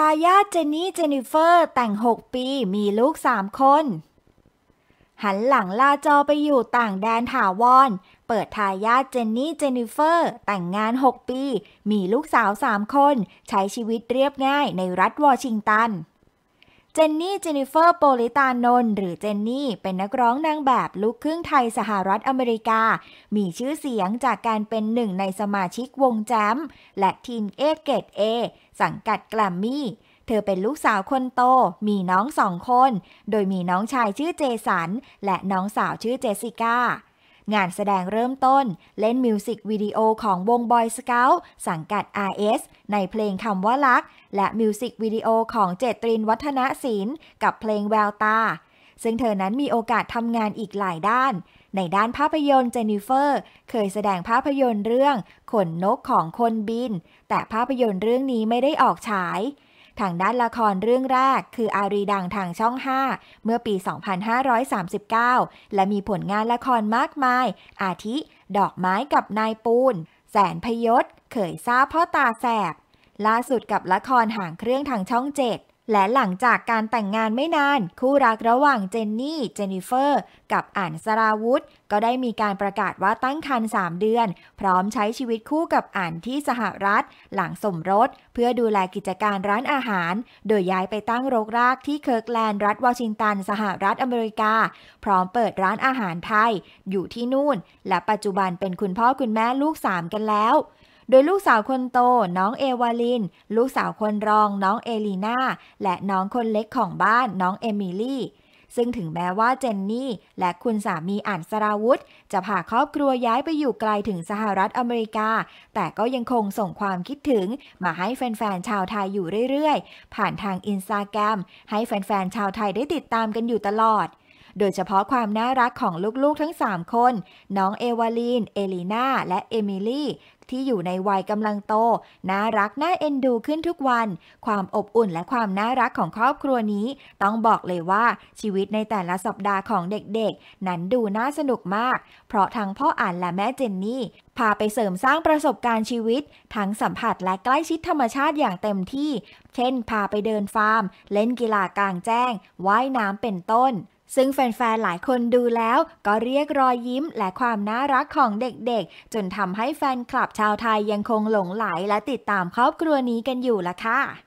ทายาทเจนนี่เจนิเฟอร์แต่ง 6 ปีมีลูก 3 คน หันหลังลาจอไปอยู่ต่างแดนถาวร เปิดทายาทเจนนี่เจนิเฟอร์ แต่งงาน 6 ปี มีลูกสาว 3 คน ใช้ชีวิตเรียบง่ายในรัฐวอชิงตันจนนี่ เจนิเฟอร์ โปลิตานน์หรือเจนนี่ เป็นนักร้องนางแบบลูกครึ่งไทยสหรัฐอเมริกา มีชื่อเสียงจากการเป็นหนึ่งในสมาชิกวงแจมและทีมเอเกตเอสังกัดแกลมมี่ เธอเป็นลูกสาวคนโต มีน้องสองคน โดยมีน้องชายชื่อเจสัน และน้องสาวชื่อเจสิก้างานแสดงเริ่มต้นเล่นมิวสิกวิดีโอของวงบอยสเกลสังกัด RS ในเพลงคำว่ารักและมิวสิกวิดีโอของเจตรินวัฒนศิลป์กับเพลงแววตา ซึ่งเธอนั้นมีโอกาสทำงานอีกหลายด้าน ในด้านภาพยนตร์เจนิเฟอร์เคยแสดงภาพยนตร์เรื่องขนนกของคนบิน แต่ภาพยนตร์เรื่องนี้ไม่ได้ออกฉายทางด้านละครเรื่องแรก คืออารีดังทางช่อง 5 เมื่อปี 2539 และมีผลงานละครมากมาย อาทิดอกไม้กับนายปูน แสนพยศเขยซ่าพ่อตาแสบล่าสุดกับละครห่างเครื่องทางช่องเจ็ดและหลังจากการแต่งงานไม่นาน คู่รักระหว่างเจนนี่ เจนนิเฟอร์ กับอ่านสราวุธก็ได้มีการประกาศว่าตั้งครรภ์3เดือน พร้อมใช้ชีวิตคู่กับอ่านที่สหรัฐหลังสมรส เพื่อดูแลกิจการร้านอาหาร โดยย้ายไปตั้งรกรากที่เคิร์กแลนด์รัฐวอชิงตัน สหรัฐอเมริกาพร้อมเปิดร้านอาหารไทย อยู่ที่นู่น และปัจจุบันเป็นคุณพ่อคุณแม่ลูก3กันแล้วโดยลูกสาวคนโตน้องเอวาลินลูกสาวคนรองน้องเอลีนาและน้องคนเล็กของบ้านน้องเอมิลี่ซึ่งถึงแม้ว่าเจนนี่และคุณสามีอ่านสราวุธ จะพาครอบครัวย้ายไปอยู่ไกลถึงสหรัฐอเมริกา แต่ก็ยังคงส่งความคิดถึง มาให้แฟนๆ ชาวไทยอยู่เรื่อยๆ ผ่านทางอินสตาแกรมให้แฟนๆ ชาวไทยได้ติดตามกันอยู่ตลอดโดยเฉพาะความน่ารักของลูกๆทั้ง3คน น้องเอวาลีน เอลีนาและเอมิลี่ ที่อยู่ในวัยกำลังโต น่ารักน่าเอ็นดูขึ้นทุกวัน ความอบอุ่นและความน่ารักของครอบครัวนี้ ต้องบอกเลยว่าชีวิตในแต่ละสัปดาห์ของเด็กๆ นั้นดูน่าสนุกมาก เพราะทั้งพ่ออ่านและแม่เจนนี่พาไปเสริมสร้างประสบการณ์ชีวิต ทั้งสัมผัสและใกล้ชิดธรรมชาติอย่างเต็มที่ เช่นพาไปเดินฟาร์ม เล่นกีฬากลางแจ้ง ว่ายน้ำ เป็นต้นซึ่งแฟนๆหลายคนดูแล้วก็เรียกรอยยิ้มและความน่ารักของเด็กๆ จนทำให้แฟนคลับชาวไทยยังคงหลงไหลและติดตามครอบครัวนี้กันอยู่ละค่ะ